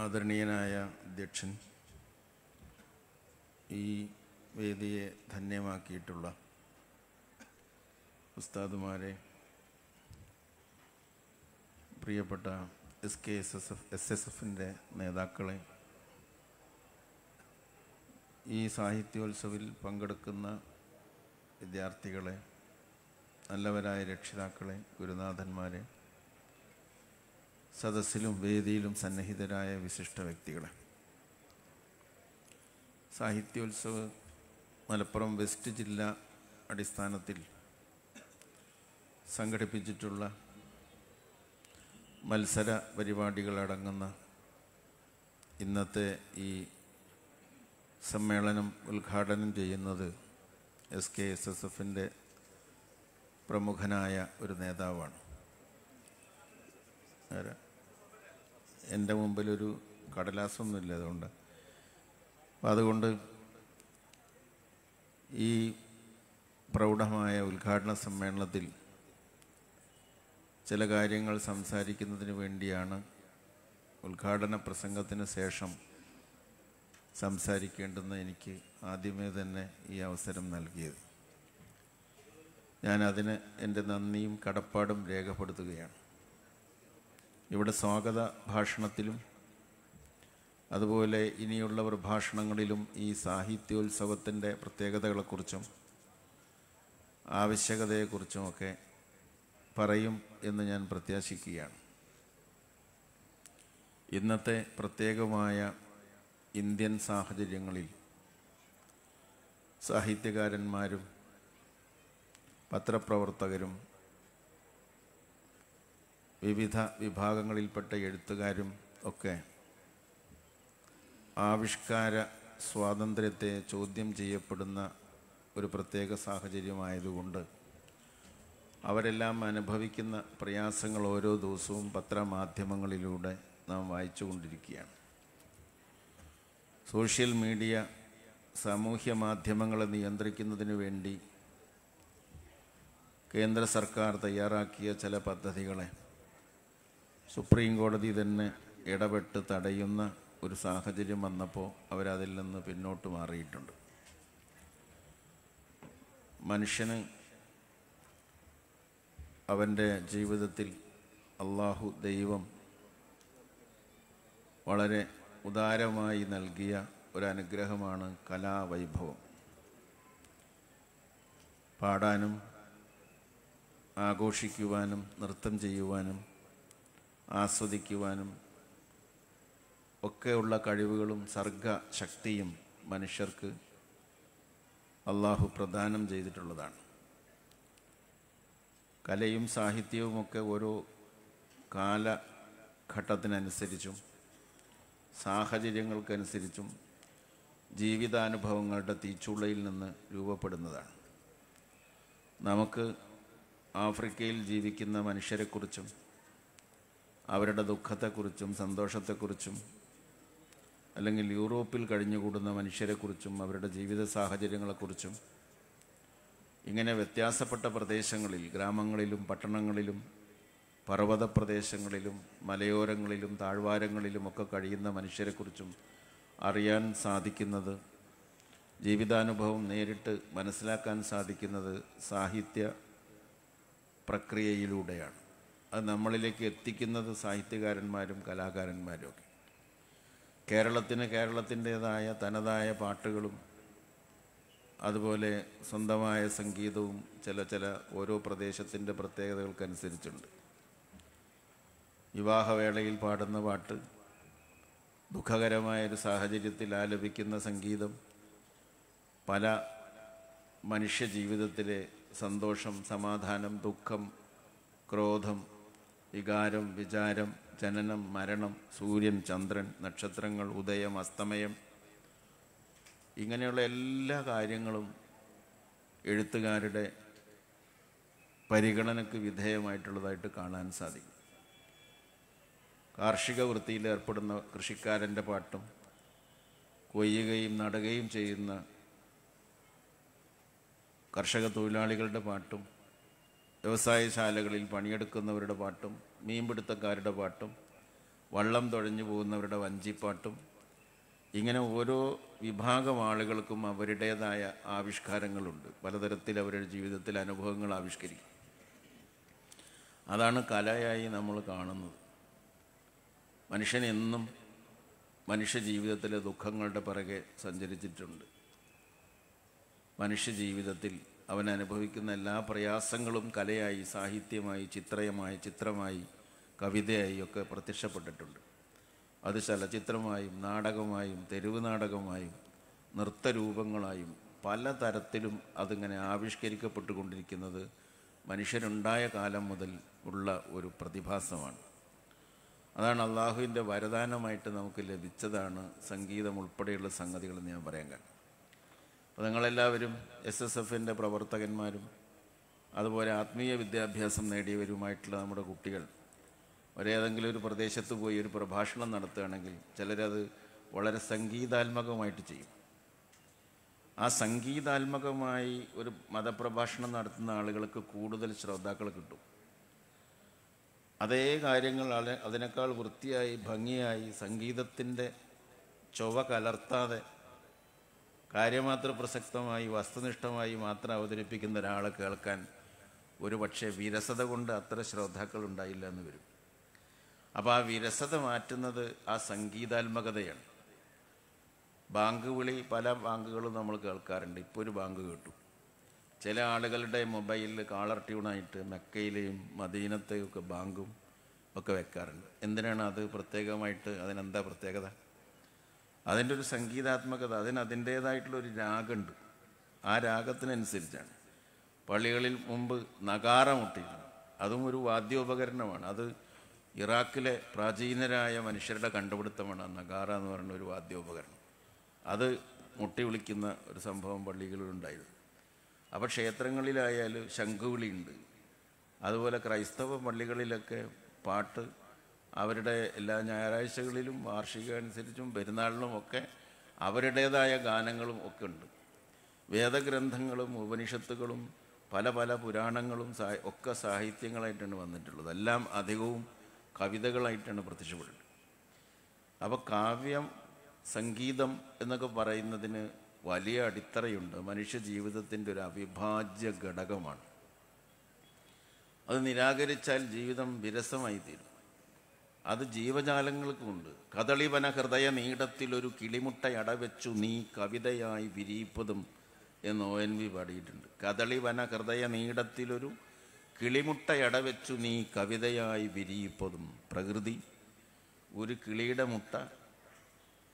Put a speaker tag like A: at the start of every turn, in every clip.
A: ആദരണീയനായ അധ്യക്ഷൻ ഈ വേദിയെ ധന്യമാക്കിയിട്ടുള്ള ഉസ്താദുമാരെ പ്രിയപ്പെട്ട S K S S F S S എഫിൻ്റെ നേതാക്കളെ ഈ സാഹിത്യോത്സവിൽ പങ്കെടുക്കുന്ന വിദ്യാർത്ഥികളെ നല്ലവരായ രക്ഷിതാക്കളെ ഗുരുനാഥന്മാരെ സദസ്സിലും വേദിയിലും സന്നിഹിതരായ വിശിഷ്ട വ്യക്തികളെ സാഹിത്യോത്സവ മലപ്പുറം വെസ്റ്റ് ജില്ല അടിസ്ഥാനത്തിൽ സംഘടിപ്പിച്ചിട്ടുള്ള മത്സര പരിപാടികളടങ്ങുന്ന ഇന്നത്തെ ഈ സമ്മേളനം ഉദ്ഘാടനം ചെയ്യുന്നത് എസ് കെ എസ് എസ് എഫിൻ്റെ പ്രമുഖനായ ഒരു നേതാവാണ് എൻ്റെ മുമ്പിലൊരു കടലാസൊന്നുമില്ല അതുകൊണ്ട് അതുകൊണ്ട് ഈ പ്രൗഢമായ ഉദ്ഘാടന സമ്മേളനത്തിൽ ചില കാര്യങ്ങൾ സംസാരിക്കുന്നതിന് വേണ്ടിയാണ് ഉദ്ഘാടന പ്രസംഗത്തിന് ശേഷം സംസാരിക്കേണ്ടെന്ന് എനിക്ക് ആദ്യമേ തന്നെ ഈ അവസരം നൽകിയത് ഞാൻ അതിന് എൻ്റെ നന്ദിയും കടപ്പാടും രേഖപ്പെടുത്തുകയാണ് ഇവിടെ സ്വാഗത ഭാഷണത്തിലും അതുപോലെ ഇനിയുള്ള പ്രഭാഷണങ്ങളിലും ഈ സാഹിത്യോത്സവത്തിൻ്റെ പ്രത്യേകതകളെക്കുറിച്ചും ആവശ്യകതയെക്കുറിച്ചുമൊക്കെ പറയും എന്ന് ഞാൻ പ്രത്യാശിക്കുകയാണ് ഇന്നത്തെ പ്രത്യേകമായ ഇന്ത്യൻ സാഹചര്യങ്ങളിൽ സാഹിത്യകാരന്മാരും പത്രപ്രവർത്തകരും വിവിധ വിഭാഗങ്ങളിൽപ്പെട്ട എഴുത്തുകാരും ഒക്കെ ആവിഷ്കാര സ്വാതന്ത്ര്യത്തെ ചോദ്യം ചെയ്യപ്പെടുന്ന ഒരു പ്രത്യേക സാഹചര്യമായതുകൊണ്ട് അവരെല്ലാം അനുഭവിക്കുന്ന പ്രയാസങ്ങൾ ഓരോ ദിവസവും പത്രമാധ്യമങ്ങളിലൂടെ നാം വായിച്ചുകൊണ്ടിരിക്കുകയാണ് സോഷ്യൽ മീഡിയ സാമൂഹ്യ മാധ്യമങ്ങളെ നിയന്ത്രിക്കുന്നതിനു വേണ്ടി കേന്ദ്ര സർക്കാർ തയ്യാറാക്കിയ ചില പദ്ധതികളെ സുപ്രീം കോടതി തന്നെ ഇടപെട്ട് തടയുന്ന ഒരു സാഹചര്യം വന്നപ്പോൾ അവരതിൽ നിന്ന് പിന്നോട്ട് മാറിയിട്ടുണ്ട് മനുഷ്യന് അവൻ്റെ ജീവിതത്തിൽ അള്ളാഹു ദൈവം വളരെ ഉദാരമായി നൽകിയ ഒരു അനുഗ്രഹമാണ് കലാവൈഭവം പാടാനും ആഘോഷിക്കുവാനും നൃത്തം ചെയ്യുവാനും ആസ്വദിക്കുവാനും ഒക്കെയുള്ള കഴിവുകളും സർഗശക്തിയും മനുഷ്യർക്ക് അള്ളാഹു പ്രദാനം ചെയ്തിട്ടുള്ളതാണ് കലയും സാഹിത്യവും ഒക്കെ ഓരോ കാലഘട്ടത്തിനനുസരിച്ചും സാഹചര്യങ്ങൾക്കനുസരിച്ചും ജീവിതാനുഭവങ്ങളുടെ തീച്ചുള്ളയിൽ നിന്ന് രൂപപ്പെടുന്നതാണ് നമുക്ക് ആഫ്രിക്കയിൽ ജീവിക്കുന്ന മനുഷ്യരെക്കുറിച്ചും അവരുടെ ദുഃഖത്തെക്കുറിച്ചും സന്തോഷത്തെക്കുറിച്ചും അല്ലെങ്കിൽ യൂറോപ്പിൽ കഴിഞ്ഞുകൂടുന്ന മനുഷ്യരെക്കുറിച്ചും അവരുടെ ജീവിത സാഹചര്യങ്ങളെക്കുറിച്ചും ഇങ്ങനെ വ്യത്യാസപ്പെട്ട പ്രദേശങ്ങളിൽ ഗ്രാമങ്ങളിലും പട്ടണങ്ങളിലും പർവ്വത പ്രദേശങ്ങളിലും മലയോരങ്ങളിലും താഴ്വാരങ്ങളിലും ഒക്കെ കഴിയുന്ന മനുഷ്യരെക്കുറിച്ചും അറിയാൻ സാധിക്കുന്നത് ജീവിതാനുഭവം നേരിട്ട് മനസ്സിലാക്കാൻ സാധിക്കുന്നത് സാഹിത്യ പ്രക്രിയയിലൂടെയാണ് അത് നമ്മളിലേക്ക് എത്തിക്കുന്നത് സാഹിത്യകാരന്മാരും കലാകാരന്മാരുമൊക്കെ കേരളത്തിന് കേരളത്തിൻ്റേതായ തനതായ പാട്ടുകളും അതുപോലെ സ്വന്തമായ സംഗീതവും ചില ചില ഓരോ പ്രദേശത്തിൻ്റെ പ്രത്യേകതകൾക്കനുസരിച്ചുണ്ട് വിവാഹവേളയിൽ പാടുന്ന പാട്ട് ദുഃഖകരമായൊരു സാഹചര്യത്തിൽ ആലപിക്കുന്ന സംഗീതം പല മനുഷ്യ ജീവിതത്തിലെ സന്തോഷം സമാധാനം ദുഃഖം ക്രോധം വികാരം വിചാരം ജനനം മരണം സൂര്യൻ ചന്ദ്രൻ നക്ഷത്രങ്ങൾ ഉദയം അസ്തമയം ഇങ്ങനെയുള്ള എല്ലാ കാര്യങ്ങളും എഴുത്തുകാരുടെ പരിഗണനക്ക് വിധേയമായിട്ടുള്ളതായിട്ട് കാണാൻ സാധിക്കും കാർഷിക വൃത്തിയിൽ ഏർപ്പെടുന്ന കൃഷിക്കാരൻ്റെ പാട്ടും കൊയ്യുകയും നടുകയും ചെയ്യുന്ന കർഷക തൊഴിലാളികളുടെ പാട്ടും വ്യവസായശാലകളിൽ പണിയെടുക്കുന്നവരുടെ പാട്ടും മീൻപിടുത്തക്കാരുടെ പാട്ടും വള്ളം തുഴഞ്ഞു പോകുന്നവരുടെ വഞ്ചിപ്പാട്ടും ഇങ്ങനെ ഓരോ വിഭാഗം ആളുകൾക്കും അവരുടേതായ ആവിഷ്കാരങ്ങളുണ്ട് പലതരത്തിൽ അവരുടെ ജീവിതത്തിൽ അനുഭവങ്ങൾ ആവിഷ്കരിക്കും അതാണ് കലയായി നമ്മൾ കാണുന്നത് മനുഷ്യനെന്നും മനുഷ്യ ജീവിതത്തിലെ ദുഃഖങ്ങളുടെ പിറകെ സഞ്ചരിച്ചിട്ടുണ്ട് മനുഷ്യ ജീവിതത്തിൽ അവൻ അനുഭവിക്കുന്ന എല്ലാ പ്രയാസങ്ങളും കലയായി സാഹിത്യമായി ചിത്രയമായി ചിത്രമായി കവിതയായി ഒക്കെ പ്രത്യക്ഷപ്പെട്ടിട്ടുണ്ട് അത് ചലച്ചിത്രമായും നാടകമായും തെരുവ് നാടകമായും നൃത്തരൂപങ്ങളായും പല തരത്തിലും അതിങ്ങനെ ആവിഷ്കരിക്കപ്പെട്ടുകൊണ്ടിരിക്കുന്നത് മനുഷ്യനുണ്ടായ കാലം മുതൽ ഉള്ള ഒരു പ്രതിഭാസമാണ് അതാണ് അള്ളാഹുവിൻ്റെ വരദാനമായിട്ട് നമുക്ക് ലഭിച്ചതാണ് സംഗീതം ഉൾപ്പെടെയുള്ള സംഗതികളെന്ന് ഞാൻ പറയാൻ കാരണം അപ്പോൾ നിങ്ങളെല്ലാവരും എസ് എസ് എഫിൻ്റെ പ്രവർത്തകന്മാരും അതുപോലെ ആത്മീയ വിദ്യാഭ്യാസം നേടിയവരുമായിട്ടുള്ള നമ്മുടെ കുട്ടികൾ ഒരേതെങ്കിലും ഒരു പ്രദേശത്ത് പോയി ഒരു പ്രഭാഷണം നടത്തുകയാണെങ്കിൽ ചിലരത് വളരെ സംഗീതാത്മകമായിട്ട് ചെയ്യും ആ സംഗീതാത്മകമായി ഒരു മതപ്രഭാഷണം നടത്തുന്ന ആളുകൾക്ക് കൂടുതൽ ശ്രോതാക്കൾ കിട്ടും അതേ കാര്യങ്ങൾ അതിനേക്കാൾ വൃത്തിയായി ഭംഗിയായി സംഗീതത്തിൻ്റെ ചൊവ കലർത്താതെ കാര്യമാത്ര പ്രസക്തമായി വസ്തുനിഷ്ഠമായി മാത്രം അവതരിപ്പിക്കുന്ന ഒരാളെ കേൾക്കാൻ ഒരു പക്ഷേ വിരസത കൊണ്ട് അത്ര ശ്രോതാക്കൾ ഉണ്ടായില്ല എന്ന് വരും അപ്പോൾ ആ വിരസത മാറ്റുന്നത് ആ സംഗീതാത്മകതയാണ് ബാങ്ക് വിളി പല ബാങ്കുകളും നമ്മൾ കേൾക്കാറുണ്ട് ഇപ്പോൾ ഒരു ബാങ്ക് കേട്ടു ചില ആളുകളുടെ മൊബൈലിൽ കാളർ ട്യൂണായിട്ട് മെക്കയിലെയും മദീനത്തെയും ഒക്കെ ബാങ്കും ഒക്കെ വെക്കാറുണ്ട് എന്തിനാണ് അത് പ്രത്യേകമായിട്ട് അതിനെന്താ പ്രത്യേകത അതിൻ്റെ ഒരു സംഗീതാത്മകത അതിന് അതിൻ്റേതായിട്ടുള്ളൊരു രാഗമുണ്ട് ആ രാഗത്തിനനുസരിച്ചാണ് പള്ളികളിൽ മുമ്പ് മുട്ടിയിരുന്നു അതും ഒരു വാദ്യോപകരണമാണ് അത് ഇറാഖിലെ പ്രാചീനരായ മനുഷ്യരുടെ കണ്ടുപിടുത്തമാണ് നഗാറ എന്ന് പറയുന്ന ഒരു വാദ്യോപകരണം അത് മുട്ടി വിളിക്കുന്ന ഒരു സംഭവം പള്ളികളിലുണ്ടായിരുന്നു അപ്പോൾ ക്ഷേത്രങ്ങളിലായാലും ശംഖുവിളിയുണ്ട് അതുപോലെ ക്രൈസ്തവ പള്ളികളിലൊക്കെ പാട്ട് അവരുടെ എല്ലാ ഞായറാഴ്ചകളിലും വാർഷികം അനുസരിച്ചും പെരുന്നാളിലും ഒക്കെ അവരുടേതായ ഗാനങ്ങളും ഒക്കെ ഉണ്ട് വേദഗ്രന്ഥങ്ങളും ഉപനിഷത്തുകളും പല പല പുരാണങ്ങളും ഒക്കെ സാഹിത്യങ്ങളായിട്ടാണ് വന്നിട്ടുള്ളത് എല്ലാം അധികവും കവിതകളായിട്ടാണ് പ്രത്യക്ഷപ്പെടുന്നത് അപ്പോൾ കാവ്യം സംഗീതം എന്നൊക്കെ പറയുന്നതിന് വലിയ അടിത്തറയുണ്ട് മനുഷ്യ ജീവിതത്തിൻ്റെ ഒരു അവിഭാജ്യ ഘടകമാണ് അത് നിരാകരിച്ചാൽ ജീവിതം വിരസമായി തീരും അത് ജീവജാലങ്ങൾക്കുണ്ട് കദളിവന ഹൃദയ നീടത്തിലൊരു കിളിമുട്ട അടവെച്ചു നീ കവിതയായി വിരിയിപ്പതും എന്ന് ഒ എൻ വി പാടിയിട്ടുണ്ട് കദളിവന ഹൃദയ നീടത്തിലൊരു കിളിമുട്ട അടവെച്ചു നീ കവിതയായി വിരിയിപ്പതും പ്രകൃതി ഒരു കിളിയുടെ മുട്ട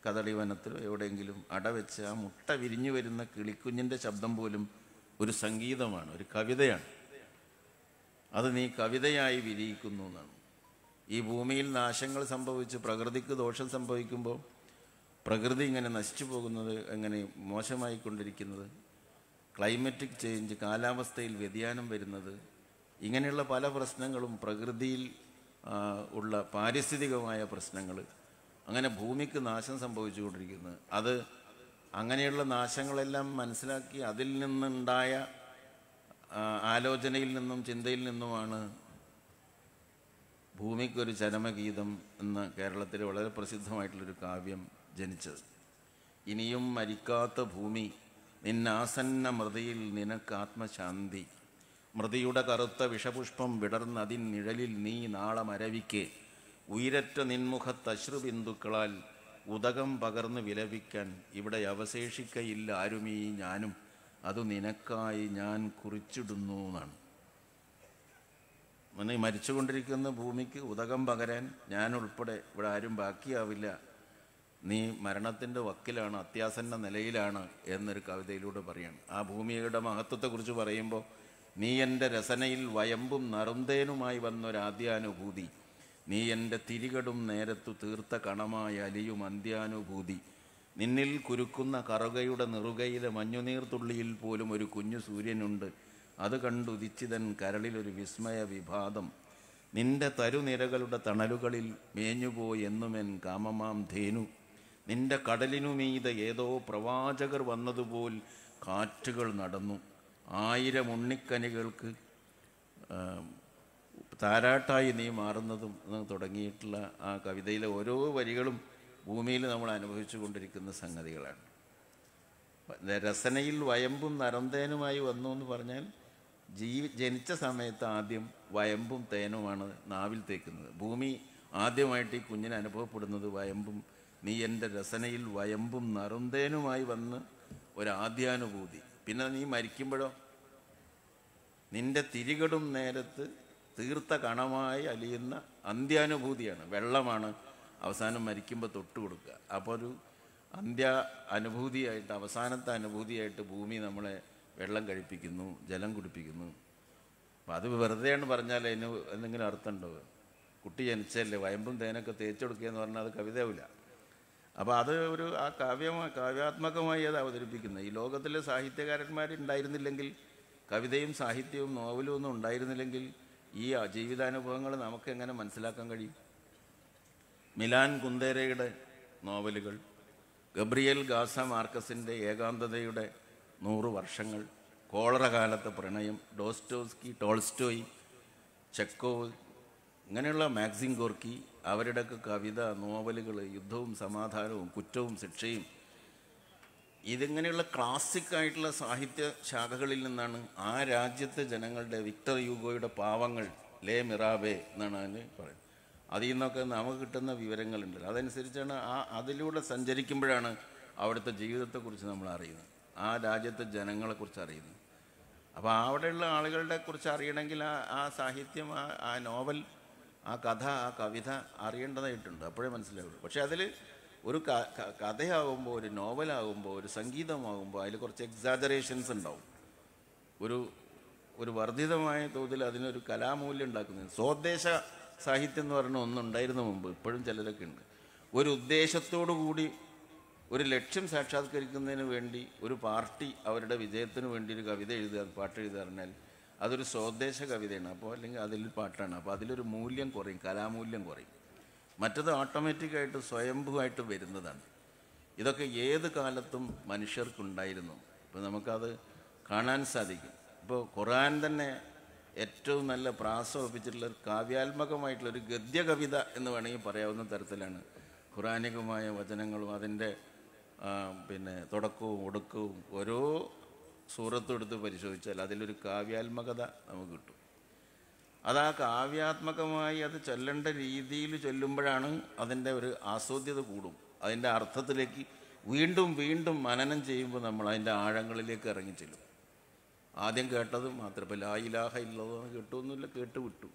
A: കദളിവനത്തിലോ എവിടെയെങ്കിലും അടവെച്ച് ആ മുട്ട വിരിഞ്ഞു വരുന്ന കിളിക്കുഞ്ഞിൻ്റെ ശബ്ദം പോലും ഒരു സംഗീതമാണ് ഒരു കവിതയാണ് അത് നീ കവിതയായി വിരിയിക്കുന്നു എന്നാണ് ഈ ഭൂമിയിൽ നാശങ്ങൾ സംഭവിച്ച് പ്രകൃതിക്ക് ദോഷം സംഭവിക്കുമ്പോൾ പ്രകൃതി ഇങ്ങനെ നശിച്ചു പോകുന്നത് എങ്ങനെ മോശമായി കൊണ്ടിരിക്കുന്നത് ക്ലൈമറ്റിക് ചേഞ്ച് കാലാവസ്ഥയിൽ വ്യതിയാനം വരുന്നത് ഇങ്ങനെയുള്ള പല പ്രശ്നങ്ങളും പ്രകൃതിയിൽ ഉള്ള പാരിസ്ഥിതികമായ പ്രശ്നങ്ങൾ അങ്ങനെ ഭൂമിക്ക് നാശം സംഭവിച്ചുകൊണ്ടിരിക്കുന്നത് അത് അങ്ങനെയുള്ള നാശങ്ങളെല്ലാം മനസ്സിലാക്കി അതിൽ നിന്നുണ്ടായ ആലോചനയിൽ നിന്നും ചിന്തയിൽ നിന്നുമാണ് ഭൂമിക്കൊരു ചരമഗീതം എന്ന കേരളത്തിൽ വളരെ പ്രസിദ്ധമായിട്ടുള്ളൊരു കാവ്യം ജനിച്ചത് ഇനിയും മരിക്കാത്ത ഭൂമി നിന്നാസന്ന മൃതിയിൽ നിനക്ക് ആത്മശാന്തി മൃതിയുടെ കറുത്ത വിഷപുഷ്പം അതിൻ നിഴലിൽ നീ നാളെ മരവിക്ക് ഉയരറ്റ നിൻമുഖത്തശ്രുബിന്ദുക്കളാൽ ഉദകം പകർന്ന് വിലപിക്കാൻ ഇവിടെ അവശേഷിക്കയില്ല ആരുമീ ഞാനും അത് നിനക്കായി ഞാൻ കുറിച്ചിടുന്നു എന്നാണ് ഒന്ന് ഈ മരിച്ചുകൊണ്ടിരിക്കുന്ന ഭൂമിക്ക് ഉദകം പകരാൻ ഞാനുൾപ്പെടെ ഇവിടെ ആരും ബാക്കിയാവില്ല നീ മരണത്തിൻ്റെ വക്കിലാണ് അത്യാസന്ന നിലയിലാണ് എന്നൊരു കവിതയിലൂടെ പറയാണ് ആ ഭൂമിയുടെ മഹത്വത്തെക്കുറിച്ച് പറയുമ്പോൾ നീ എൻ്റെ രസനയിൽ വയമ്പും നറുന്തേനുമായി വന്നൊരാദ്യാനുഭൂതി നീ എൻ്റെ തിരികടും നേരത്തു തീർത്ത കണമായ അലിയും അന്ത്യാനുഭൂതി നിന്നിൽ കുരുക്കുന്ന കറുകയുടെ നെറുകയിലെ മഞ്ഞുനീർത്തുള്ളിയിൽ പോലും ഒരു കുഞ്ഞു സൂര്യനുണ്ട് അത് കണ്ടുദിച്ചിതൻ കരളിലൊരു വിസ്മയ വിഭാതം നിന്റെ തരുനിരകളുടെ തണലുകളിൽ മേഞ്ഞുപോയി കാമമാം ധേനു നിന്റെ കടലിനുമീത ഏതോ പ്രവാചകർ വന്നതുപോൽ കാറ്റുകൾ നടന്നു ആയിരം ഉണ്ണിക്കനികൾക്ക് താരാട്ടായി നീ മാറുന്നതും തുടങ്ങിയിട്ടുള്ള ആ കവിതയിലെ ഓരോ വരികളും ഭൂമിയിൽ നമ്മൾ അനുഭവിച്ചു കൊണ്ടിരിക്കുന്ന സംഗതികളാണ് രസനയിൽ വയമ്പും നരന്തേനുമായി വന്നു എന്ന് പറഞ്ഞാൽ ജീവി ജനിച്ച സമയത്ത് ആദ്യം വയമ്പും തേനുമാണ് നാവിൽ തേക്കുന്നത് ഭൂമി ആദ്യമായിട്ട് ഈ കുഞ്ഞിന് അനുഭവപ്പെടുന്നത് വയമ്പും നീ എൻ്റെ രസനയിൽ വയമ്പും നറുന്തേനുമായി വന്ന് ഒരാദ്യാനുഭൂതി പിന്നെ നീ മരിക്കുമ്പോഴോ നിന്റെ തിരികടും നേരത്ത് തീർത്ത കണമായി അലിയുന്ന അന്ത്യാനുഭൂതിയാണ് വെള്ളമാണ് അവസാനം മരിക്കുമ്പോൾ തൊട്ട് കൊടുക്കുക അപ്പോൾ ഒരു അന്ത്യ അനുഭൂതിയായിട്ട് അവസാനത്തെ അനുഭൂതിയായിട്ട് ഭൂമി നമ്മളെ വെള്ളം കഴിപ്പിക്കുന്നു ജലം കുടിപ്പിക്കുന്നു അപ്പം അത് വെറുതെയാണ് പറഞ്ഞാൽ അതിന് എന്തെങ്കിലും അർത്ഥമുണ്ടോ കുട്ടി ജനിച്ചല്ലേ വയമ്പും തേനൊക്കെ തേച്ചെടുക്കുക എന്ന് പറഞ്ഞാൽ അത് കവിതയാവില്ല അപ്പോൾ അത് ഒരു ആ കാവ്യമായി കാവ്യാത്മകമായി അത് അവതരിപ്പിക്കുന്നത് ഈ ലോകത്തിലെ സാഹിത്യകാരന്മാരുണ്ടായിരുന്നില്ലെങ്കിൽ കവിതയും സാഹിത്യവും നോവലും ഒന്നും ഉണ്ടായിരുന്നില്ലെങ്കിൽ ഈ ജീവിതാനുഭവങ്ങൾ നമുക്ക് എങ്ങനെ മനസ്സിലാക്കാൻ കഴിയും മിലാൻ കുന്തേരയുടെ നോവലുകൾ ഗബ്രിയൽ ഗാസ മാർക്കസിൻ്റെ ഏകാന്തതയുടെ നൂറ് വർഷങ്ങൾ കോളറ കാലത്തെ പ്രണയം ഡോസ്റ്റോസ്കി ടോൾസ്റ്റോയി ചെക്കോവ് ഇങ്ങനെയുള്ള മാക്സിം ഗോർക്കി അവരുടെയൊക്കെ കവിത നോവലുകൾ യുദ്ധവും സമാധാനവും കുറ്റവും ശിക്ഷയും ഇതിങ്ങനെയുള്ള ക്ലാസിക്കായിട്ടുള്ള സാഹിത്യ ശാഖകളിൽ നിന്നാണ് ആ രാജ്യത്തെ ജനങ്ങളുടെ വിക്ടർ യൂഗോയുടെ പാവങ്ങൾ ലേ മിറാബേ എന്നാണ് അതിന് പറയുന്നത് അതിൽ നിന്നൊക്കെ നമുക്ക് കിട്ടുന്ന വിവരങ്ങളുണ്ട് അതനുസരിച്ചാണ് ആ അതിലൂടെ സഞ്ചരിക്കുമ്പോഴാണ് അവിടുത്തെ ജീവിതത്തെക്കുറിച്ച് നമ്മൾ അറിയുന്നത് ആ രാജ്യത്തെ ജനങ്ങളെക്കുറിച്ച് അറിയുന്നത് അപ്പോൾ അവിടെയുള്ള ആളുകളെ കുറിച്ച് അറിയണമെങ്കിൽ ആ ആ സാഹിത്യം ആ ആ നോവൽ ആ കഥ ആ കവിത അറിയേണ്ടതായിട്ടുണ്ട് അപ്പോഴേ മനസ്സിലാവുള്ളൂ പക്ഷേ അതിൽ ഒരു കഥയാകുമ്പോൾ ഒരു നോവലാകുമ്പോൾ ഒരു സംഗീതമാകുമ്പോൾ അതിൽ കുറച്ച് എക്സാജറേഷൻസ് ഉണ്ടാവും ഒരു ഒരു വർദ്ധിതമായ തോതിൽ അതിനൊരു കലാമൂല്യം ഉണ്ടാക്കുന്നത് സ്വദേശ സാഹിത്യം എന്ന് പറയുന്ന ഒന്നുണ്ടായിരുന്നു മുമ്പ് ഇപ്പോഴും ചിലരൊക്കെ ഉണ്ട് ഒരു ഉദ്ദേശത്തോടു കൂടി ഒരു ലക്ഷ്യം സാക്ഷാത്കരിക്കുന്നതിന് വേണ്ടി ഒരു പാർട്ടി അവരുടെ വിജയത്തിന് വേണ്ടി ഒരു കവിത എഴുതുക പാട്ട് എഴുതുക പറഞ്ഞാൽ അതൊരു സ്വദേശ കവിതയാണ് അപ്പോൾ അല്ലെങ്കിൽ അതിൽ പാട്ടാണ് അപ്പോൾ അതിലൊരു മൂല്യം കുറയും കലാമൂല്യം കുറയും മറ്റത് ഓട്ടോമാറ്റിക്കായിട്ട് സ്വയംഭൂവായിട്ട് വരുന്നതാണ് ഇതൊക്കെ ഏത് കാലത്തും മനുഷ്യർക്കുണ്ടായിരുന്നു ഇപ്പോൾ നമുക്കത് കാണാൻ സാധിക്കും ഇപ്പോൾ ഖുറാൻ തന്നെ ഏറ്റവും നല്ല പ്രാസം ഒപ്പിച്ചിട്ടുള്ള ഒരു കാവ്യാത്മകമായിട്ടുള്ളൊരു ഗദ്യ കവിത എന്ന് വേണമെങ്കിൽ പറയാവുന്ന തരത്തിലാണ് ഖുറാനികമായ വചനങ്ങളും അതിൻ്റെ പിന്നെ തുടക്കവും ഒടുക്കവും ഓരോ സൂറത്തും എടുത്ത് പരിശോധിച്ചാൽ അതിലൊരു കാവ്യാത്മകത നമുക്ക് കിട്ടും അത് ആ കാവ്യാത്മകമായി അത് ചൊല്ലേണ്ട രീതിയിൽ ചൊല്ലുമ്പോഴാണ് അതിൻ്റെ ഒരു ആസ്വാദ്യത കൂടും അതിൻ്റെ അർത്ഥത്തിലേക്ക് വീണ്ടും വീണ്ടും മനനം ചെയ്യുമ്പോൾ നമ്മൾ അതിൻ്റെ ആഴങ്ങളിലേക്ക് ഇറങ്ങി ചെല്ലും ആദ്യം കേട്ടത് മാത്രം ലായിലാഹ ഇല്ലതെന്ന് കേട്ടൊന്നുമില്ല കേട്ട് വിട്ടു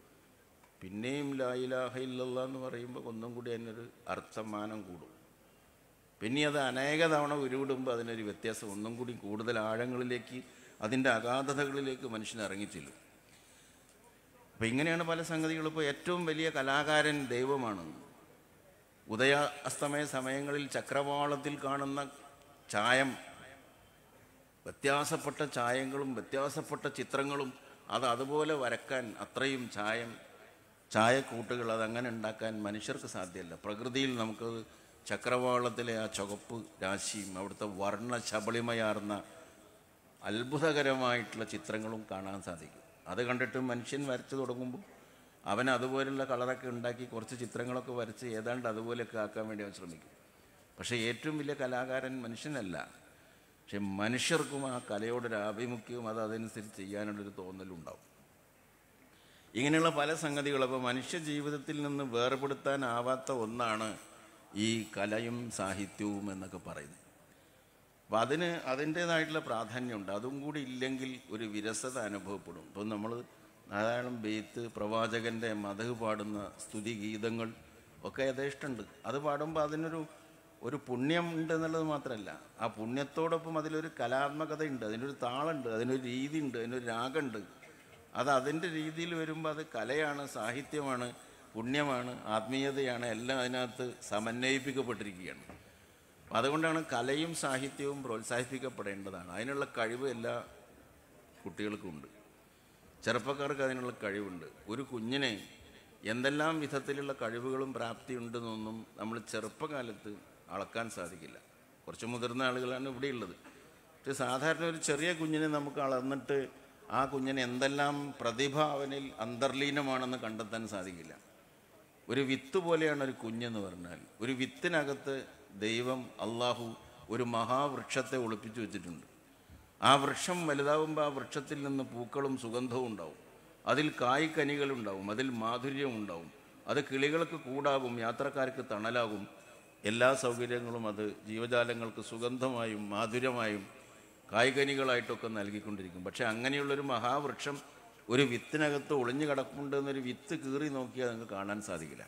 A: പിന്നെയും ലായിലാഹ ഇല്ലല്ല എന്ന് പറയുമ്പോൾ ഒന്നും കൂടി അതിനൊരു അർത്ഥമാനം കൂടും പിന്നെ അത് അനേക തവണ ഉരുവിടുമ്പോൾ അതിനൊരു വ്യത്യാസം ഒന്നും കൂടി കൂടുതൽ ആഴങ്ങളിലേക്ക് അതിൻ്റെ അഗാധതകളിലേക്ക് മനുഷ്യൻ ഇറങ്ങിച്ചെല്ലും അപ്പം ഇങ്ങനെയാണ് പല സംഗതികളും ഇപ്പോൾ ഏറ്റവും വലിയ കലാകാരൻ ദൈവമാണ് ഉദയ അസ്തമയ സമയങ്ങളിൽ ചക്രവാളത്തിൽ കാണുന്ന ചായം വ്യത്യാസപ്പെട്ട ചായങ്ങളും വ്യത്യാസപ്പെട്ട ചിത്രങ്ങളും അത് അതുപോലെ വരക്കാൻ അത്രയും ചായം ചായക്കൂട്ടുകൾ അതങ്ങനെ ഉണ്ടാക്കാൻ മനുഷ്യർക്ക് സാധ്യമല്ല പ്രകൃതിയിൽ നമുക്കത് ചക്രവാളത്തിലെ ആ ചുവപ്പ് രാശിയും അവിടുത്തെ ശബളിമയാർന്ന അത്ഭുതകരമായിട്ടുള്ള ചിത്രങ്ങളും കാണാൻ സാധിക്കും അത് കണ്ടിട്ട് മനുഷ്യൻ വരച്ചു തുടങ്ങുമ്പോൾ അവൻ അതുപോലുള്ള കളറൊക്കെ ഉണ്ടാക്കി കുറച്ച് ചിത്രങ്ങളൊക്കെ വരച്ച് ഏതാണ്ട് അതുപോലെയൊക്കെ ആക്കാൻ വേണ്ടി അവൻ ശ്രമിക്കും പക്ഷേ ഏറ്റവും വലിയ കലാകാരൻ മനുഷ്യനല്ല പക്ഷെ മനുഷ്യർക്കും ആ കലയോടൊരു ആഭിമുഖ്യവും അത് അതനുസരിച്ച് ചെയ്യാനുള്ളൊരു തോന്നലുണ്ടാവും ഇങ്ങനെയുള്ള പല സംഗതികളും അപ്പോൾ മനുഷ്യ ജീവിതത്തിൽ നിന്ന് വേർപെടുത്താനാവാത്ത ഒന്നാണ് ഈ കലയും സാഹിത്യവും എന്നൊക്കെ പറയുന്നത് അപ്പം അതിന് അതിൻ്റേതായിട്ടുള്ള പ്രാധാന്യമുണ്ട് അതും കൂടി ഇല്ലെങ്കിൽ ഒരു വിരസത അനുഭവപ്പെടും ഇപ്പം നമ്മൾ ധാരാളം ബെയ്ത്ത് പ്രവാചകൻ്റെ മധു പാടുന്ന സ്തുതി ഗീതങ്ങൾ ഒക്കെ യഥേഷ്ടമുണ്ട് അത് പാടുമ്പോൾ അതിനൊരു ഒരു പുണ്യം ഉണ്ട് എന്നുള്ളത് മാത്രമല്ല ആ പുണ്യത്തോടൊപ്പം അതിലൊരു കലാത്മകതയുണ്ട് അതിനൊരു താളുണ്ട് അതിനൊരു രീതിയുണ്ട് അതിനൊരു രാഗമുണ്ട് അത് അതിൻ്റെ രീതിയിൽ വരുമ്പോൾ അത് കലയാണ് സാഹിത്യമാണ് പുണ്യമാണ് ആത്മീയതയാണ് എല്ലാം അതിനകത്ത് സമന്വയിപ്പിക്കപ്പെട്ടിരിക്കുകയാണ് അതുകൊണ്ടാണ് കലയും സാഹിത്യവും പ്രോത്സാഹിപ്പിക്കപ്പെടേണ്ടതാണ് അതിനുള്ള കഴിവ് എല്ലാ കുട്ടികൾക്കുമുണ്ട് ചെറുപ്പക്കാർക്ക് അതിനുള്ള കഴിവുണ്ട് ഒരു കുഞ്ഞിനെ എന്തെല്ലാം വിധത്തിലുള്ള കഴിവുകളും പ്രാപ്തിയുണ്ടെന്നൊന്നും നമ്മൾ ചെറുപ്പകാലത്ത് അളക്കാൻ സാധിക്കില്ല കുറച്ച് മുതിർന്ന ആളുകളാണ് ഇവിടെ ഉള്ളത് പക്ഷെ സാധാരണ ഒരു ചെറിയ കുഞ്ഞിനെ നമുക്ക് അളർന്നിട്ട് ആ കുഞ്ഞിന് എന്തെല്ലാം പ്രതിഭാവനിൽ അന്തർലീനമാണെന്ന് കണ്ടെത്താൻ സാധിക്കില്ല ഒരു വിത്ത് പോലെയാണ് ഒരു കുഞ്ഞെന്ന് പറഞ്ഞാൽ ഒരു വിത്തിനകത്ത് ദൈവം അള്ളാഹു ഒരു മഹാവൃക്ഷത്തെ ഒളിപ്പിച്ചു വെച്ചിട്ടുണ്ട് ആ വൃക്ഷം വലുതാവുമ്പോൾ ആ വൃക്ഷത്തിൽ നിന്ന് പൂക്കളും സുഗന്ധവും ഉണ്ടാവും അതിൽ കായ്ക്കനികളുണ്ടാവും അതിൽ മാധുര്യം ഉണ്ടാവും അത് കിളികൾക്ക് കൂടാകും യാത്രക്കാർക്ക് തണലാകും എല്ലാ സൗകര്യങ്ങളും അത് ജീവജാലങ്ങൾക്ക് സുഗന്ധമായും മാധുര്യമായും കായ്കനികളായിട്ടൊക്കെ നൽകിക്കൊണ്ടിരിക്കും പക്ഷേ അങ്ങനെയുള്ളൊരു മഹാവൃക്ഷം ഒരു വിത്തിനകത്ത് ഒളിഞ്ഞു കിടക്കുന്നുണ്ട് എന്നൊരു വിത്ത് കീറി നോക്കിയാൽ നിങ്ങൾക്ക് കാണാൻ സാധിക്കില്ല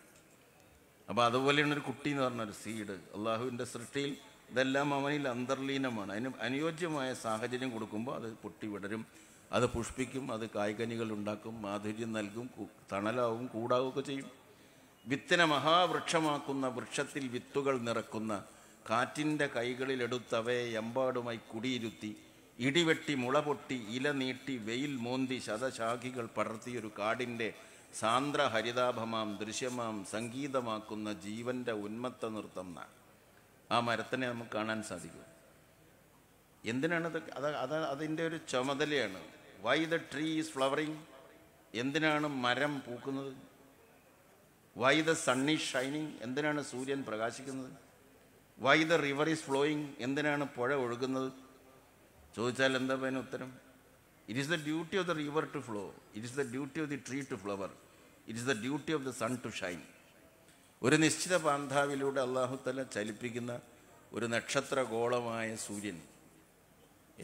A: അപ്പോൾ അതുപോലെയാണ് ഒരു കുട്ടി എന്ന് പറഞ്ഞ ഒരു സീഡ് അള്ളാഹുവിൻ്റെ സൃഷ്ടിയിൽ ഇതെല്ലാം അവനിൽ അന്തർലീനമാണ് അതിന് അനുയോജ്യമായ സാഹചര്യം കൊടുക്കുമ്പോൾ അത് പൊട്ടി വിടരും അത് പുഷ്പിക്കും അത് കായ്കനികൾ ഉണ്ടാക്കും മാധുര്യം നൽകും തണലാവും കൂടാവുകയൊക്കെ ചെയ്യും വിത്തിനെ മഹാവൃക്ഷമാക്കുന്ന വൃക്ഷത്തിൽ വിത്തുകൾ നിറക്കുന്ന കാറ്റിൻ്റെ കൈകളിലെടുത്തവയെ എമ്പാടുമായി കുടിയിരുത്തി ഇടിവെട്ടി മുളപൊട്ടി ഇല നീട്ടി വെയിൽ മോന്തി ശതശാഖികൾ പടർത്തിയൊരു കാടിൻ്റെ സാന്ദ്ര ഹരിതാഭമാം ദൃശ്യമാം സംഗീതമാക്കുന്ന ജീവൻ്റെ ഉന്മത്ത നൃത്തം എന്നാണ് ആ മരത്തിനെ നമുക്ക് കാണാൻ സാധിക്കും എന്തിനാണ് അത് അത് അത് അതിൻ്റെ ഒരു ചുമതലയാണ് why the tree is flowering എന്തിനാണ് മരം പൂക്കുന്നത് why the sun is shining എന്തിനാണ് സൂര്യൻ പ്രകാശിക്കുന്നത് why the river is flowing എന്തിനാണ് പുഴ ഒഴുകുന്നത് ചോദിച്ചാൽ എന്താ പേന ഉത്തരം it is the duty of the river to flow it is the duty of the tree to flower it is the duty of the sun to shine ഒരു നിശ്ചിത പാന്ധാവിലൂടെ അള്ളാഹുത്തല ചലിപ്പിക്കുന്ന ഒരു നക്ഷത്രഗോളമായ സൂര്യൻ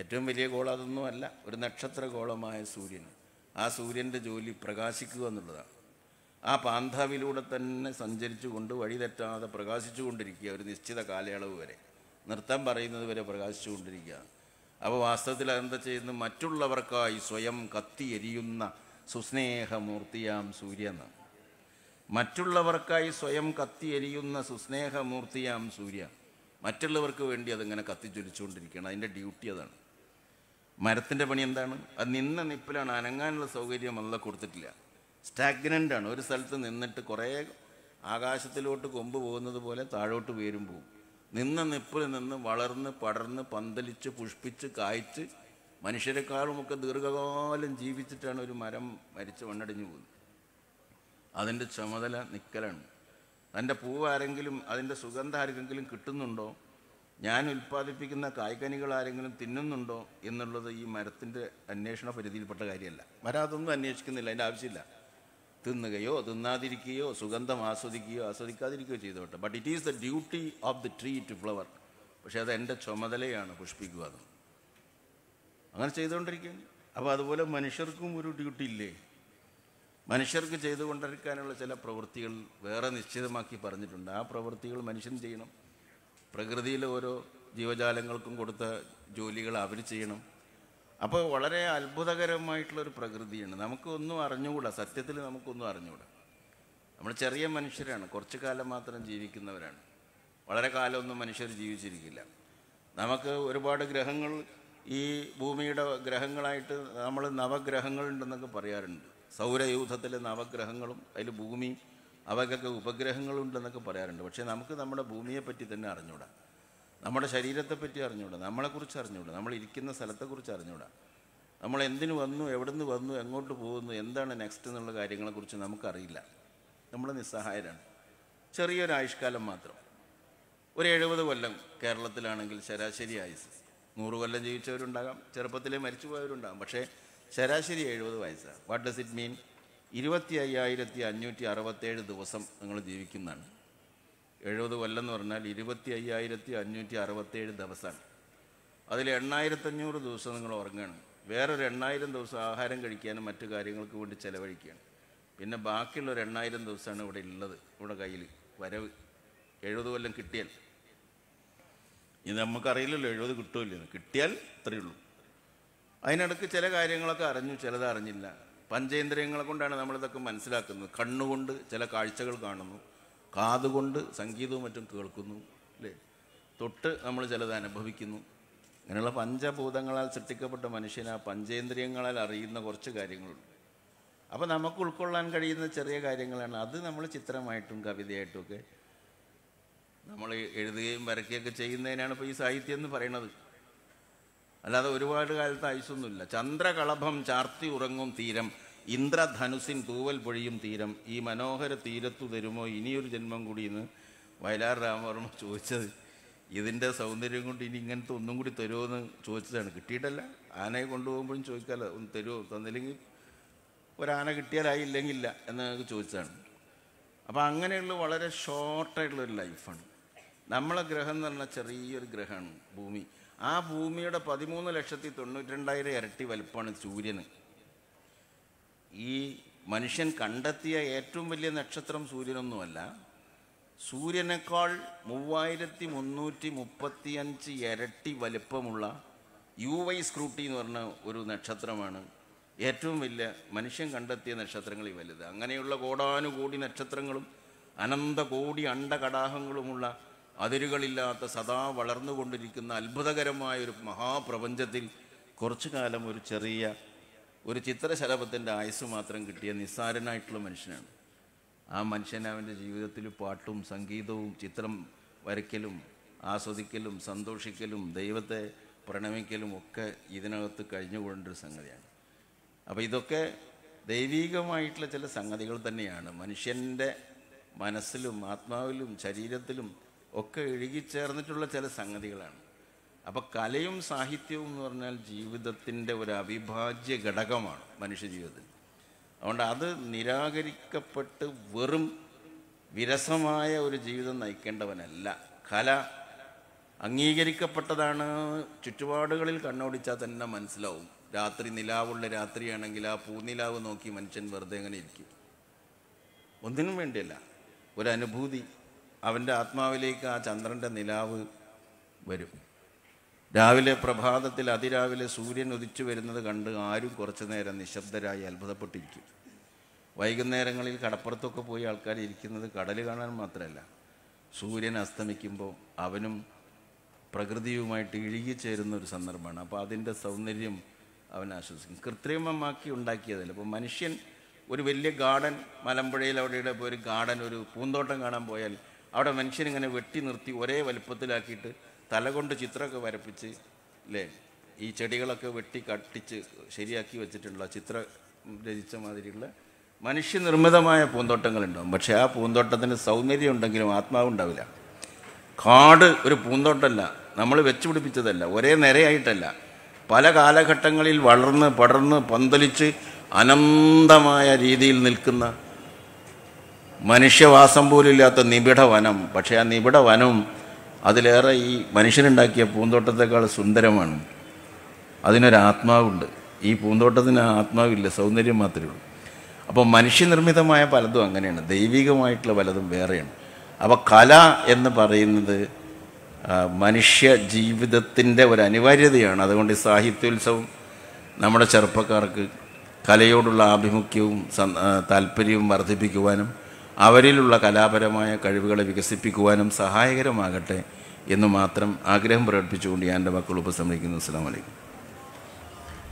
A: ഏറ്റവും വലിയ ഗോളം അതൊന്നും അല്ല ഒരു നക്ഷത്രഗോളമായ സൂര്യൻ ആ സൂര്യൻ്റെ ജോലി പ്രകാശിക്കുക എന്നുള്ളതാണ് ആ പാന്ധാവിലൂടെ തന്നെ സഞ്ചരിച്ചുകൊണ്ട് വഴി തെറ്റാതെ പ്രകാശിച്ചുകൊണ്ടിരിക്കുക ഒരു നിശ്ചിത കാലയളവ് വരെ നൃത്തം പറയുന്നത് വരെ പ്രകാശിച്ചുകൊണ്ടിരിക്കുകയാണ് അപ്പോൾ വാസ്തവത്തിൽ അതെന്താ ചെയ്യുന്നത് മറ്റുള്ളവർക്കായി സ്വയം കത്തിയെരിയുന്ന സുസ്നേഹമൂർത്തിയാം സൂര്യന്ന് മറ്റുള്ളവർക്കായി സ്വയം കത്തിയെരിയുന്ന സുസ്നേഹമൂർത്തിയാം സൂര്യ മറ്റുള്ളവർക്ക് വേണ്ടി അതിങ്ങനെ കത്തിജ്വലിച്ചുകൊണ്ടിരിക്കുകയാണ് അതിൻ്റെ ഡ്യൂട്ടി അതാണ് മരത്തിൻ്റെ പണി എന്താണ് അത് നിന്ന നിപ്പിലാണ് അനങ്ങാനുള്ള സൗകര്യം അല്ല കൊടുത്തിട്ടില്ല സ്റ്റാഗ്നൻ്റ് ആണ് ഒരു സ്ഥലത്ത് നിന്നിട്ട് കുറേ ആകാശത്തിലോട്ട് കൊമ്പ് പോകുന്നത് പോലെ താഴോട്ട് വേരും പോകും നിന്ന് നിപ്പിൽ നിന്ന് വളർന്ന് പടർന്ന് പന്തലിച്ച് പുഷ്പിച്ച് കായ്ച്ച് മനുഷ്യരെക്കാളുമൊക്കെ ദീർഘകാലം ജീവിച്ചിട്ടാണ് ഒരു മരം മരിച്ച് മണ്ണടിഞ്ഞു പോകുന്നത് അതിൻ്റെ ചുമതല നിൽക്കലാണ് തൻ്റെ പൂവ് ആരെങ്കിലും അതിൻ്റെ സുഗന്ധം ആരെങ്കിലും കിട്ടുന്നുണ്ടോ ഞാൻ ഉൽപ്പാദിപ്പിക്കുന്ന കായ്കനികൾ ആരെങ്കിലും തിന്നുന്നുണ്ടോ എന്നുള്ളത് ഈ മരത്തിൻ്റെ അന്വേഷണ പരിധിയിൽപ്പെട്ട കാര്യമല്ല മരം അതൊന്നും അന്വേഷിക്കുന്നില്ല അതിൻ്റെ ആവശ്യമില്ല തിന്നുകയോ തിന്നാതിരിക്കുകയോ സുഗന്ധം ആസ്വദിക്കുകയോ ആസ്വദിക്കാതിരിക്കുകയോ ചെയ്തോട്ടെ but it is the duty of the tree to flower പക്ഷേ അത് എൻ്റെ ചുമതലയാണ് പുഷ്പിക്കുക അത് അങ്ങനെ ചെയ്തുകൊണ്ടിരിക്കുകയാണ് അപ്പോൾ അതുപോലെ മനുഷ്യർക്കും ഒരു ഡ്യൂട്ടി ഇല്ലേ മനുഷ്യർക്ക് ചെയ്തുകൊണ്ടിരിക്കാനുള്ള ചില പ്രവൃത്തികൾ വേറെ നിശ്ചിതമാക്കി പറഞ്ഞിട്ടുണ്ട് ആ പ്രവൃത്തികൾ മനുഷ്യൻ ചെയ്യണം പ്രകൃതിയിലെ ഓരോ ജീവജാലങ്ങൾക്കും കൊടുത്ത ജോലികൾ അവർ ചെയ്യണം അപ്പോൾ വളരെ അത്ഭുതകരമായിട്ടുള്ളൊരു പ്രകൃതിയാണ് നമുക്കൊന്നും അറിഞ്ഞുകൂടാ സത്യത്തിൽ നമുക്കൊന്നും അറിഞ്ഞുകൂടാ നമ്മൾ ചെറിയ മനുഷ്യരാണ് കുറച്ച് കാലം മാത്രം ജീവിക്കുന്നവരാണ് വളരെ കാലമൊന്നും മനുഷ്യർ ജീവിച്ചിരിക്കില്ല നമുക്ക് ഒരുപാട് ഗ്രഹങ്ങൾ ഈ ഭൂമിയുടെ ഗ്രഹങ്ങളായിട്ട് നമ്മൾ നവഗ്രഹങ്ങളുണ്ടെന്നൊക്കെ പറയാറുണ്ട് സൗരയൂഥത്തിലെ നവഗ്രഹങ്ങളും അതിൽ ഭൂമി അവയ്ക്കൊക്കെ ഉപഗ്രഹങ്ങളുണ്ടെന്നൊക്കെ പറയാറുണ്ട് പക്ഷേ നമുക്ക് നമ്മുടെ ഭൂമിയെപ്പറ്റി തന്നെ അറിഞ്ഞുകൂടാ നമ്മുടെ ശരീരത്തെ ശരീരത്തെപ്പറ്റി നമ്മളെ നമ്മളെക്കുറിച്ച് അറിഞ്ഞുകൂടാ നമ്മൾ ഇരിക്കുന്ന സ്ഥലത്തെക്കുറിച്ച് അറിഞ്ഞുകൂടാ നമ്മൾ എന്തിനു വന്നു എവിടുന്ന് വന്നു എങ്ങോട്ട് പോകുന്നു എന്താണ് നെക്സ്റ്റ് എന്നുള്ള കാര്യങ്ങളെക്കുറിച്ച് നമുക്കറിയില്ല നമ്മൾ നിസ്സഹായരാണ് ചെറിയൊരു ആയുഷ്കാലം മാത്രം ഒരു എഴുപത് കൊല്ലം കേരളത്തിലാണെങ്കിൽ ശരാശരി ആയുസ് നൂറ് കൊല്ലം ജീവിച്ചവരുണ്ടാകാം ചെറുപ്പത്തിലെ മരിച്ചു പോയവരുണ്ടാകാം പക്ഷേ ശരാശരി എഴുപത് വയസ്സാണ് വാട്ട് ഡസ് ഇറ്റ് മീൻ ഇരുപത്തി അയ്യായിരത്തി അഞ്ഞൂറ്റി അറുപത്തേഴ് ദിവസം നിങ്ങൾ ജീവിക്കുന്നതാണ് എഴുപത് കൊല്ലം എന്ന് പറഞ്ഞാൽ ഇരുപത്തി അയ്യായിരത്തി അഞ്ഞൂറ്റി അറുപത്തേഴ് ദിവസമാണ് അതിൽ എണ്ണായിരത്തഞ്ഞൂറ് ദിവസം നിങ്ങൾ ഉറങ്ങുകയാണ് വേറൊരു എണ്ണായിരം ദിവസം ആഹാരം കഴിക്കാനും മറ്റു കാര്യങ്ങൾക്ക് വേണ്ടി ചിലവഴിക്കുകയാണ് പിന്നെ ബാക്കിയുള്ള ഒരു എണ്ണായിരം ദിവസമാണ് ഇവിടെ ഉള്ളത് ഇവിടെ കയ്യിൽ വരവ് എഴുപത് കൊല്ലം കിട്ടിയാൽ ഇത് നമുക്കറിയില്ലല്ലോ എഴുപത് കിട്ടുമല്ലോ കിട്ടിയാൽ ഇത്രയേ ഉള്ളൂ അതിനിടയ്ക്ക് ചില കാര്യങ്ങളൊക്കെ അറിഞ്ഞു ചിലത് അറിഞ്ഞില്ല പഞ്ചേന്ദ്രിയങ്ങളെ കൊണ്ടാണ് നമ്മളിതൊക്കെ മനസ്സിലാക്കുന്നത് കണ്ണുകൊണ്ട് ചില കാഴ്ചകൾ കാണുന്നു കാതുകൊണ്ട് സംഗീതവും മറ്റും കേൾക്കുന്നു അല്ലേ തൊട്ട് നമ്മൾ ചിലത് അനുഭവിക്കുന്നു അങ്ങനെയുള്ള പഞ്ചഭൂതങ്ങളാൽ സൃഷ്ടിക്കപ്പെട്ട മനുഷ്യനാ ആ പഞ്ചേന്ദ്രിയങ്ങളാൽ അറിയുന്ന കുറച്ച് കാര്യങ്ങളുണ്ട് അപ്പോൾ നമുക്ക് ഉൾക്കൊള്ളാൻ കഴിയുന്ന ചെറിയ കാര്യങ്ങളാണ് അത് നമ്മൾ ചിത്രമായിട്ടും കവിതയായിട്ടും ഒക്കെ നമ്മൾ എഴുതുകയും വരയ്ക്കുകയൊക്കെ ചെയ്യുന്നതിനാണ് ഇപ്പോൾ ഈ സാഹിത്യം എന്ന് പറയുന്നത് അല്ലാതെ ഒരുപാട് കാലത്ത് ആയുസൊന്നുമില്ല ചന്ദ്രകളഭം ചാർത്തി ഉറങ്ങും തീരം ഇന്ദ്രധനുസിൻ തൂവൽ പൊഴിയും തീരം ഈ മനോഹര തീരത്തു തരുമോ ഇനിയൊരു ജന്മം കൂടി എന്ന് വയലാർ രാമവർമ്മ ചോദിച്ചത് ഇതിൻ്റെ സൗന്ദര്യം കൊണ്ട് ഇനി ഇങ്ങനത്തെ ഒന്നും കൂടി തരുമോ എന്ന് ചോദിച്ചതാണ് കിട്ടിയിട്ടല്ല ആനയെ കൊണ്ടുപോകുമ്പോഴും ചോദിക്കാമല്ലോ ഒന്ന് തരുമോ തന്നില്ലെങ്കിൽ ഒരാന കിട്ടിയാലായില്ലെങ്കില്ല എന്ന് ഞങ്ങൾക്ക് ചോദിച്ചതാണ് അപ്പോൾ അങ്ങനെയുള്ള വളരെ ഷോർട്ടായിട്ടുള്ളൊരു ലൈഫാണ് നമ്മളെ ഗ്രഹം എന്ന് പറഞ്ഞാൽ ചെറിയൊരു ഗ്രഹമാണ് ഭൂമി ആ ഭൂമിയുടെ പതിമൂന്ന് ലക്ഷത്തി തൊണ്ണൂറ്റി രണ്ടായിരം ഇരട്ടി വലുപ്പമാണ് സൂര്യന് ഈ മനുഷ്യൻ കണ്ടെത്തിയ ഏറ്റവും വലിയ നക്ഷത്രം സൂര്യനൊന്നുമല്ല സൂര്യനേക്കാൾ മൂവായിരത്തി മുന്നൂറ്റി മുപ്പത്തിയഞ്ച് ഇരട്ടി വലിപ്പമുള്ള യു വൈ സ്ക്രൂട്ടി എന്ന് പറഞ്ഞ ഒരു നക്ഷത്രമാണ് ഏറ്റവും വലിയ മനുഷ്യൻ കണ്ടെത്തിയ നക്ഷത്രങ്ങളിൽ വലുത് അങ്ങനെയുള്ള കോടാനുകോടി നക്ഷത്രങ്ങളും അനന്ത കോടി അണ്ടകടാഹങ്ങളുമുള്ള അതിരുകളില്ലാത്ത സദാ വളർന്നുകൊണ്ടിരിക്കുന്ന അത്ഭുതകരമായ ഒരു മഹാപ്രപഞ്ചത്തിൽ കുറച്ചു കാലം ഒരു ചെറിയ ഒരു ചിത്രശലഭത്തിൻ്റെ ആയുസ് മാത്രം കിട്ടിയ നിസ്സാരനായിട്ടുള്ള മനുഷ്യനാണ് ആ മനുഷ്യൻ അവൻ്റെ ജീവിതത്തിൽ പാട്ടും സംഗീതവും ചിത്രം വരയ്ക്കലും ആസ്വദിക്കലും സന്തോഷിക്കലും ദൈവത്തെ പ്രണമിക്കലും ഒക്കെ ഇതിനകത്ത് കഴിഞ്ഞുകൊണ്ടൊരു സംഗതിയാണ് അപ്പോൾ ഇതൊക്കെ ദൈവീകമായിട്ടുള്ള ചില സംഗതികൾ തന്നെയാണ് മനുഷ്യൻ്റെ മനസ്സിലും ആത്മാവിലും ശരീരത്തിലും ഒക്കെ ഇഴുകിച്ചേർന്നിട്ടുള്ള ചില സംഗതികളാണ് അപ്പോൾ കലയും സാഹിത്യവും എന്ന് പറഞ്ഞാൽ ജീവിതത്തിൻ്റെ ഒരു അവിഭാജ്യ ഘടകമാണ് ജീവിതത്തിൽ അതുകൊണ്ട് അത് നിരാകരിക്കപ്പെട്ട് വെറും വിരസമായ ഒരു ജീവിതം നയിക്കേണ്ടവനല്ല കല അംഗീകരിക്കപ്പെട്ടതാണ് ചുറ്റുപാടുകളിൽ കണ്ണോടിച്ചാൽ തന്നെ മനസ്സിലാവും രാത്രി നിലാവുള്ള രാത്രിയാണെങ്കിൽ ആ പൂനിലാവ് നോക്കി മനുഷ്യൻ വെറുതെ എങ്ങനെ ഇരിക്കും ഒന്നിനും വേണ്ടിയല്ല ഒരനുഭൂതി അവൻ്റെ ആത്മാവിലേക്ക് ആ ചന്ദ്രൻ്റെ നിലാവ് വരും രാവിലെ പ്രഭാതത്തിൽ അതിരാവിലെ സൂര്യൻ ഉദിച്ചു വരുന്നത് കണ്ട് ആരും കുറച്ചു നേരം നിശബ്ദരായി അത്ഭുതപ്പെട്ടിരിക്കും വൈകുന്നേരങ്ങളിൽ കടപ്പുറത്തൊക്കെ പോയി ആൾക്കാർ ഇരിക്കുന്നത് കടൽ കാണാൻ മാത്രമല്ല സൂര്യൻ അസ്തമിക്കുമ്പോൾ അവനും പ്രകൃതിയുമായിട്ട് ഇഴുകിച്ചേരുന്ന ഒരു സന്ദർഭമാണ് അപ്പോൾ അതിൻ്റെ സൗന്ദര്യം അവൻ ആശ്വസിക്കും കൃത്രിമമാക്കി ഉണ്ടാക്കിയതല്ല അപ്പോൾ മനുഷ്യൻ ഒരു വലിയ ഗാർഡൻ മലമ്പുഴയിൽ അവിടെയുടെ ഒരു ഗാർഡൻ ഒരു പൂന്തോട്ടം കാണാൻ പോയാൽ അവിടെ മനുഷ്യനിങ്ങനെ വെട്ടി നിർത്തി ഒരേ വലുപ്പത്തിലാക്കിയിട്ട് തലകൊണ്ട് ചിത്രമൊക്കെ വരപ്പിച്ച് അല്ലേ ഈ ചെടികളൊക്കെ വെട്ടി കട്ടിച്ച് ശരിയാക്കി വെച്ചിട്ടുള്ള ചിത്ര രചിച്ച മാതിരിയുള്ള മനുഷ്യനിർമ്മിതമായ പൂന്തോട്ടങ്ങളുണ്ടാവും പക്ഷേ ആ പൂന്തോട്ടത്തിന് സൗന്ദര്യം ഉണ്ടെങ്കിലും ആത്മാവുണ്ടാവില്ല കാട് ഒരു പൂന്തോട്ടമല്ല നമ്മൾ വെച്ചുപിടിപ്പിച്ചതല്ല ഒരേ നിരയായിട്ടല്ല പല കാലഘട്ടങ്ങളിൽ വളർന്ന് പടർന്ന് പന്തലിച്ച് അനന്തമായ രീതിയിൽ നിൽക്കുന്ന മനുഷ്യവാസം പോലില്ലാത്ത നിബിഡ വനം പക്ഷേ ആ നിബിഡ വനം അതിലേറെ ഈ മനുഷ്യനുണ്ടാക്കിയ പൂന്തോട്ടത്തെക്കാൾ സുന്ദരമാണ് അതിനൊരാത്മാവുണ്ട് ഈ പൂന്തോട്ടത്തിന് ആത്മാവില്ല സൗന്ദര്യം മാത്രമേ ഉള്ളൂ അപ്പോൾ മനുഷ്യനിർമ്മിതമായ പലതും അങ്ങനെയാണ് ദൈവികമായിട്ടുള്ള പലതും വേറെയാണ് അപ്പോൾ കല എന്ന് പറയുന്നത് മനുഷ്യ ജീവിതത്തിൻ്റെ ഒരു അനിവാര്യതയാണ് അതുകൊണ്ട് ഈ സാഹിത്യോത്സവം നമ്മുടെ ചെറുപ്പക്കാർക്ക് കലയോടുള്ള ആഭിമുഖ്യവും താല്പര്യവും വർദ്ധിപ്പിക്കുവാനും അവരിലുള്ള കലാപരമായ കഴിവുകളെ വികസിപ്പിക്കുവാനും സഹായകരമാകട്ടെ എന്ന് മാത്രം ആഗ്രഹം പ്രകടിപ്പിച്ചുകൊണ്ട് ഞാൻ എൻ്റെ മക്കൾ ഉപസംഹരിക്കുന്നു അസ്സാം വലൈക്കും